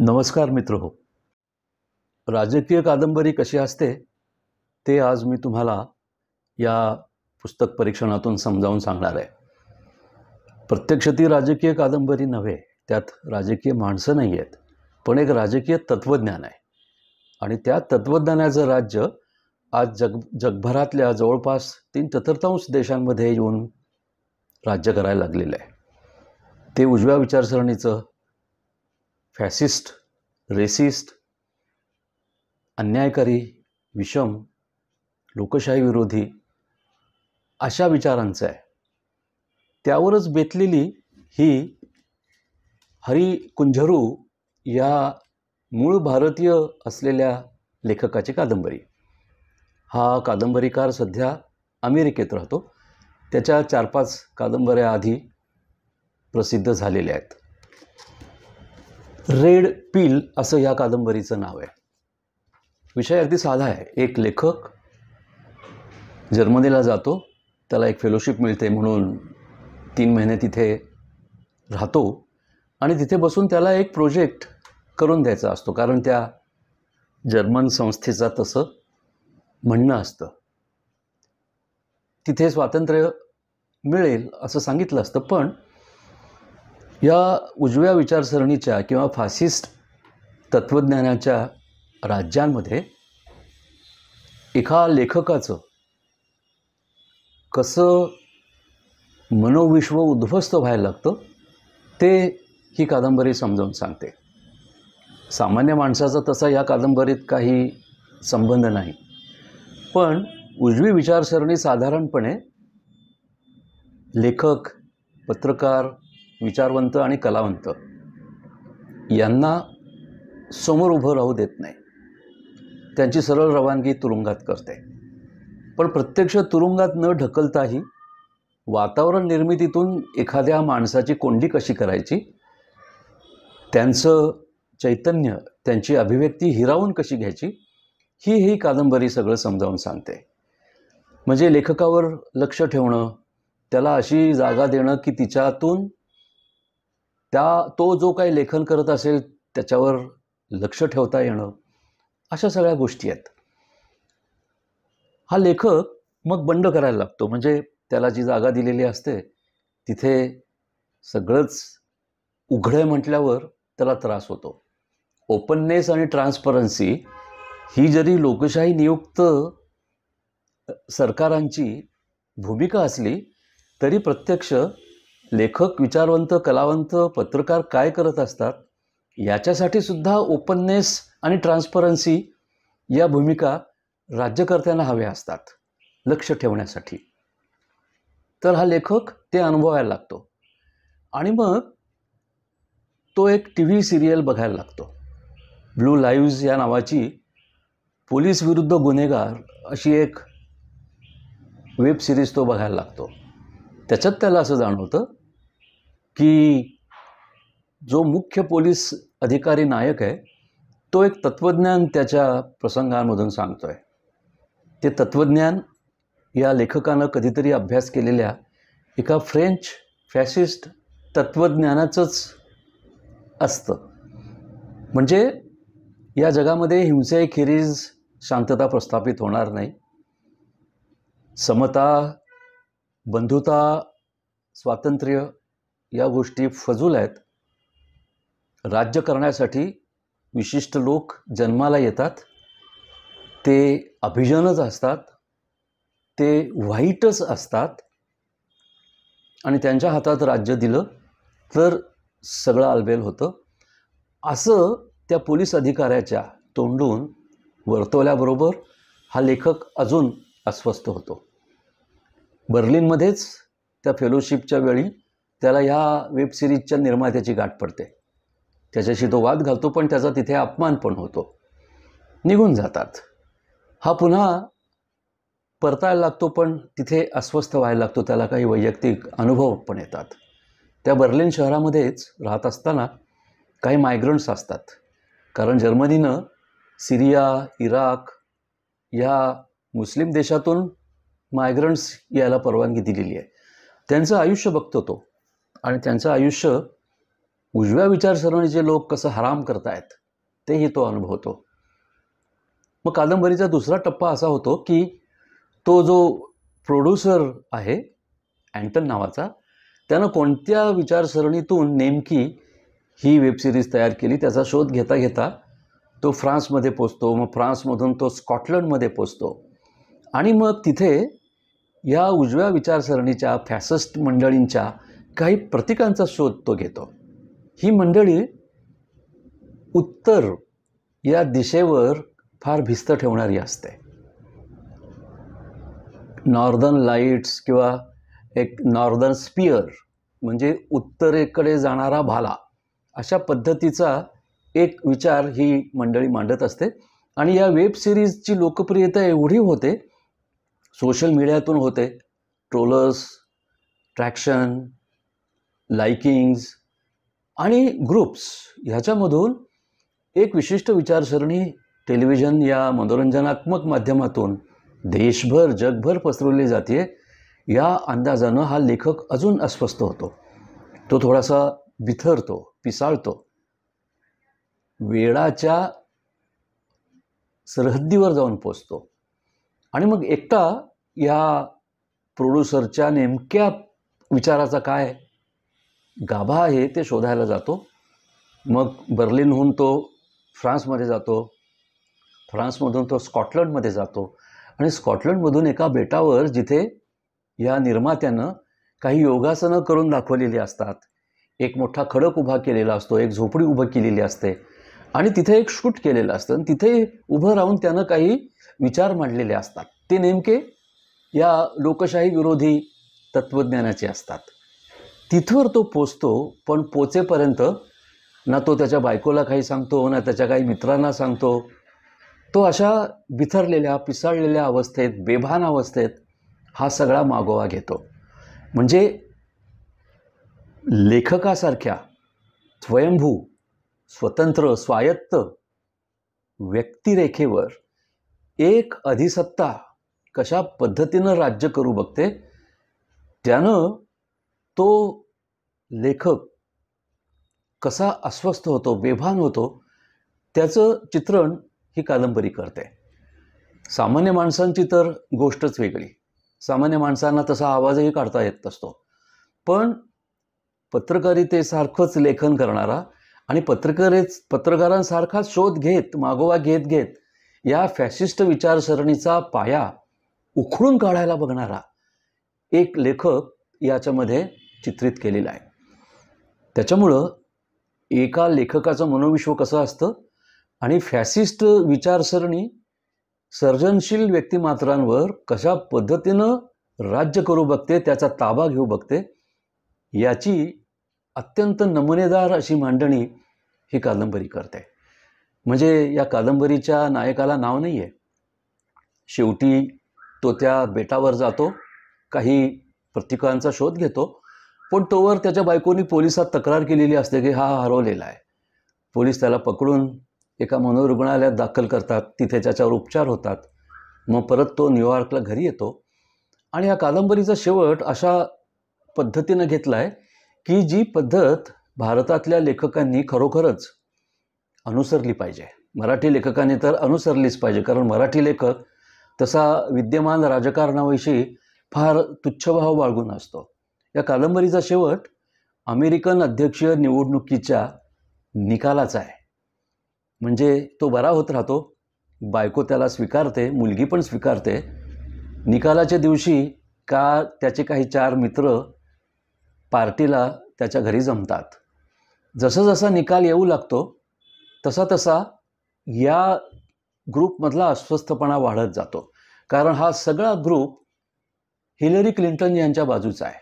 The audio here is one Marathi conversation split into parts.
नमस्कार मित्र हो राजकीय कादंबरी कशी असते ते आज मी तुम्हाला या पुस्तक परीक्षणातून समजावून सांगणार आहे प्रत्यक्ष ती राजकीय कादंबरी नव्हे त्यात राजकीय माणसं नाही आहेत पण एक राजकीय तत्त्वज्ञान आहे आणि त्या तत्त्वज्ञानाचं राज्य आज जग जगभरातल्या जवळपास तीन चतुर्थांश देशांमध्ये येऊन राज्य करायला लागलेलं आहे ते उजव्या विचारसरणीचं फॅसिस्ट रेसिस्ट अन्यायकारी विषम लोकशाही विरोधी अशा विचारांचं आहे त्यावरच बेतलेली ही हरी कुंझरू या मूळ भारतीय असलेल्या लेखकाची कादंबरी हा कादंबरीकार सध्या अमेरिकेत राहतो त्याच्या चार पाच कादंबऱ्या आधी प्रसिद्ध झालेल्या आहेत रेड पील असं या कादंबरीचं नाव आहे विषय अगदी साधा आहे एक लेखक जर्मनीला जातो त्याला एक फेलोशिप मिळते म्हणून तीन महिने तिथे राहतो आणि तिथे बसून त्याला एक प्रोजेक्ट करून द्यायचा असतो कारण त्या जर्मन संस्थेचा तसं म्हणणं असतं तिथे स्वातंत्र्य मिळेल असं सांगितलं असतं पण या उजव्या विचारसरणीच्या किंवा फासिस्ट तत्त्वज्ञानाच्या राज्यांमध्ये एका लेखकाचं कसं मनोविश्व उद्ध्वस्त व्हायला लागतं ते ही कादंबरी समजावून सांगते सामान्य माणसाचा तसा या कादंबरीत काही संबंध नाही पण उजवी विचारसरणी साधारणपणे लेखक पत्रकार विचारवंत आणि कलावंत यांना समोर उभं राहू देत नाही त्यांची सरळ रवानगी तुरुंगात करते पण प्रत्यक्ष तुरुंगात न ढकलताही वातावरण निर्मितीतून एखाद्या माणसाची कोंडी कशी करायची त्यांचं चैतन्य त्यांची अभिव्यक्ती हिरावून कशी घ्यायची ही ही कादंबरी सगळं समजावून सांगते म्हणजे लेखकावर लक्ष ठेवणं त्याला अशी जागा देणं की तिच्यातून त्या तो जो काही लेखन करत असेल त्याच्यावर लक्ष ठेवता येणं अशा सगळ्या गोष्टी आहेत हा लेखक मग बंड करायला लागतो म्हणजे त्याला जी जागा दिलेली असते तिथे सगळंच उघडे म्हटल्यावर त्याला त्रास होतो ओपननेस आणि ट्रान्सपरन्सी ही जरी लोकशाही नियुक्त सरकारांची भूमिका असली तरी प्रत्यक्ष लेखक विचारवंत कलावंत पत्रकार काय करत असतात याच्यासाठी सुद्धा ओपननेस आणि ट्रान्सपरन्सी या भूमिका राज्यकर्त्यांना हव्या असतात लक्ष ठेवण्यासाठी तर हा लेखक ते अनुभवायला लागतो आणि मग तो एक टी व्ही सिरियल बघायला लागतो ब्लू लाईव्ज या नावाची पोलीस विरुद्ध गुन्हेगार अशी एक वेब सिरीज तो बघायला लागतो त्याच्यात त्याला असं जाणवतं की जो मुख्य पोलीस अधिकारी नायक आहे तो एक तत्त्वज्ञान त्याच्या प्रसंगांमधून सांगतो आहे ते तत्त्वज्ञान या लेखकानं कधीतरी अभ्यास केलेल्या एका फ्रेंच फॅसिस्ट तत्त्वज्ञानाचंच असतं म्हणजे या जगामध्ये हिंसेखेरीज शांतता प्रस्थापित होणार नाही समता बंधुता स्वातंत्र्य या गोष्टी फजूल आहेत राज्य करण्यासाठी विशिष्ट लोक जन्माला येतात ते अभिजनच असतात ते वाईटच असतात आणि त्यांच्या हातात राज्य दिलं तर सगळं आलबेल होतं असं त्या पोलीस अधिकाऱ्याच्या तोंडून वर्तवल्याबरोबर हा लेखक अजून अस्वस्थ होतो बर्लिनमध्येच त्या फेलोशिपच्या वेळी त्याला ह्या वेब सिरीजच्या निर्मात्याची गाठ पडते त्याच्याशी तो वाद घालतो पण त्याचा तिथे अपमान पण होतो निघून जातात हा पुन्हा परतायला लागतो पण तिथे अस्वस्थ व्हायला लागतो त्याला काही वैयक्तिक अनुभव पण येतात त्या बर्लिन शहरामध्येच राहत असताना काही मायग्रंट्स असतात कारण जर्मनीनं सिरिया इराक ह्या मुस्लिम देशातून मायग्रंट्स यायला परवानगी दिलेली आहे त्यांचं आयुष्य बघतो तो आणि त्यांचं आयुष्य उजव्या विचारसरणीचे लोक कसं हराम करतायत तेही तो अनुभवतो मग कादंबरीचा दुसरा टप्पा असा होतो की तो जो प्रोड्युसर आहे अँटन नावाचा त्यानं कोणत्या विचारसरणीतून नेमकी ही वेबसिरीज तयार केली त्याचा शोध घेता घेता तो फ्रान्समध्ये पोचतो मग फ्रान्समधून तो स्कॉटलंडमध्ये पोचतो आणि मग तिथे या उजव्या विचारसरणीच्या फॅसिस्ट मंडळींच्या काही प्रतिकांचा शोध तो घेतो ही मंडळी उत्तर या दिशेवर फार भिस्त ठेवणारी असते नॉर्दन लाईट्स किंवा एक नॉर्दन स्पियर म्हणजे उत्तरेकडे जाणारा भाला अशा पद्धतीचा एक विचार ही मंडळी मांडत असते आणि या वेब सिरीजची लोकप्रियता एवढी होते सोशल मीडियातून होते ट्रोलर्स ट्रॅक्शन लाइकिंग्स आणि ग्रुप्स ह्याच्यामधून एक विशिष्ट विचारसरणी टेलिव्हिजन या मनोरंजनात्मक माध्यमातून देशभर जगभर पसरवली जाते या अंदाजानं हा लेखक अजून अस्वस्थ होतो तो थोडासा बिथरतो पिसाळतो वेळाच्या सरहद्दीवर जाऊन पोचतो आणि मग एकटा या प्रोड्युसरच्या नेमक्या विचाराचा काय गाभा आहे ते शोधायला जातो मग बर्लिनहून तो फ्रान्समध्ये जातो फ्रान्समधून तो स्कॉटलंडमध्ये जातो आणि स्कॉटलंडमधून एका बेटावर जिथे या निर्मात्यानं काही योगासनं करून दाखवलेली असतात एक मोठा खडक उभा केलेला असतो एक झोपडी उभं केलेली असते आणि तिथे एक शूट केलेलं असतं आणि तिथे उभं राहून त्यानं काही विचार मांडलेले असतात ते नेमके या लोकशाही विरोधी तत्त्वज्ञानाचे असतात तिथवर तो पोचतो पण पोचेपर्यंत ना तो त्याच्या बायकोला काही सांगतो ना त्याच्या काही मित्रांना सांगतो तो अशा बिथरलेल्या पिसाळलेल्या अवस्थेत बेभान अवस्थेत हा सगळा मागोवा घेतो म्हणजे लेखकासारख्या स्वयंभू स्वतंत्र स्वायत्त व्यक्तिरेखेवर एक अधिसत्ता कशा पद्धतीनं राज्य करू बघते त्यानं तो लेखक कसा अस्वस्थ होतो बेभान होतो त्याचं चित्रण ही कादंबरी करते सामान्य माणसांची तर गोष्टच वेगळी सामान्य माणसांना तसा आवाजही काढता येत नसतो पण पत्रकारितेसारखंच लेखन करणारा आणि पत्रकारे पत्रकारांसारखा शोध घेत मागोवा घेत घेत या फॅसिस्ट विचारसरणीचा पाया उखडून काढायला बघणारा एक लेखक याच्यामध्ये चित्रित केलेला आहे त्याच्यामुळं एका लेखकाचं मनोविश्व कसं असतं आणि फॅसिस्ट विचारसरणी सर्जनशील व्यक्तिमात्रांवर कशा पद्धतीनं राज्य करू बघते त्याचा ताबा घेऊ बघते याची अत्यंत नमुनेदार अशी मांडणी ही कादंबरी करते म्हणजे या कादंबरीच्या नायकाला नाव नाही आहे शेवटी तो त्या बेटावर जातो काही प्रतीकांचा शोध घेतो पण तोवर त्याच्या बायकोनी पोलिसात तक्रार केलेली असते की हा हरवलेला आहे पोलीस त्याला पकडून एका मनोरुग्णालयात दाखल करतात तिथे त्याच्यावर उपचार होतात मग परत तो न्यूयॉर्कला घरी येतो आणि या कादंबरीचा शेवट अशा पद्धतीनं घेतला आहे की जी पद्धत भारतातल्या लेखकांनी खरोखरच अनुसरली पाहिजे मराठी लेखकाने तर अनुसरलीच पाहिजे कारण मराठी लेखक तसा विद्यमान राजकारणाविषयी फार तुच्छभाव बाळगून असतो या कादंबरीचा शेवट अमेरिकन अध्यक्षीय निवडणुकीच्या निकालाचा आहे म्हणजे तो बरा होत राहतो बायको त्याला स्वीकारते मुलगी पण स्वीकारते निकालाच्या दिवशी का त्याचे काही चार मित्र पार्टीला त्याच्या घरी जमतात जसं जसा निकाल येऊ लागतो तसा तसा या ग्रुपमधला अस्वस्थपणा वाढत जातो कारण हा सगळा ग्रुप हिलरी क्लिंटन यांच्या बाजूचा आहे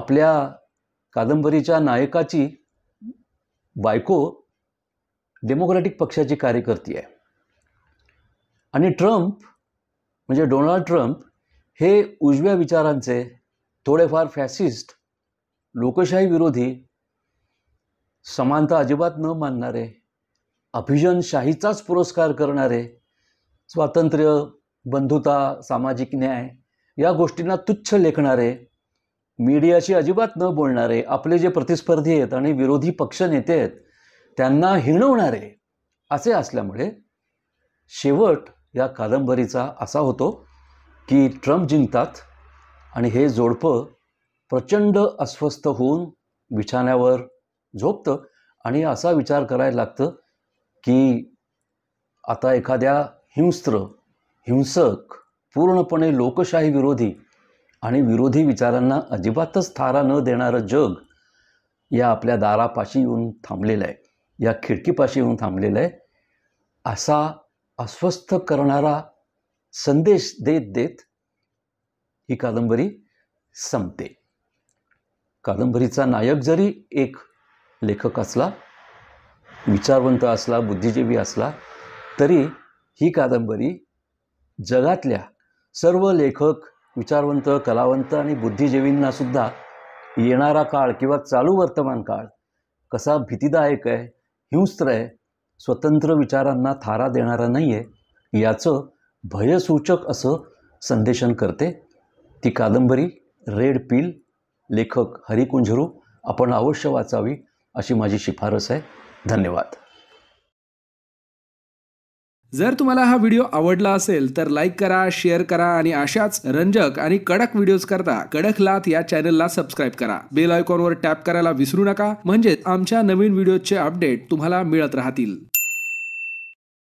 आपल्या कादंबरीच्या नायकाची बायको डेमोक्रॅटिक पक्षाची कार्यकर्ती आहे आणि ट्रम्प म्हणजे डोनाल्ड ट्रम्प हे उजव्या विचारांचे थोडेफार फॅसिस्ट लोकशाही विरोधी समानता अजिबात न मानणारे अभिजनशाहीचाच पुरस्कार करणारे स्वातंत्र्य बंधुता सामाजिक न्याय या गोष्टींना तुच्छ लेखणारे मीडियाशी अजिबात न बोलणारे आपले जे प्रतिस्पर्धी आहेत आणि विरोधी पक्ष नेते आहेत त्यांना हिणवणारे असे असल्यामुळे शेवट या कादंबरीचा असा होतो की ट्रम्प जिंकतात आणि हे जोडपं प्रचंड अस्वस्थ होऊन बिछाण्यावर झोपतं आणि असा विचार करायला लागतं की आता एखाद्या हिंस्त्र हिंसक पूर्णपणे लोकशाही विरोधी आणि विरोधी विचारांना अजिबातच थारा न देणारं जग या आपल्या दारापाशी येऊन थांबलेलं आहे या खिडकीपाशी येऊन थांबलेलं आहे असा अस्वस्थ करणारा संदेश देत देत ही कादंबरी संपते कादंबरीचा नायक जरी एक लेखक असला विचारवंत असला बुद्धिजीवी असला तरी ही कादंबरी जगातल्या सर्व लेखक विचारवंत कलावंत आणि बुद्धिजीवींनासुद्धा येणारा काळ किंवा चालू वर्तमान काळ कसा भीतीदायक आहे हिंस्त्र आहे स्वतंत्र विचारांना थारा देणारा नाही आहे याचं भयसूचक असं संदेशन करते ती कादंबरी रेड पील लेखक हरिकुंजरू आपण अवश्य वाचावी अशी माझी शिफारस आहे धन्यवाद जर तुम्हाला हा व्हिडिओ आवडला असेल तर लाईक करा शेअर करा आणि अशाच रंजक आणि कडक व्हिडिओज करता कडक लाथ या चॅनलला सबस्क्राईब करा बेल आयकॉनवर टॅप करायला विसरू नका म्हणजे आमच्या नवीन व्हिडिओचे अपडेट तुम्हाला मिळत राहतील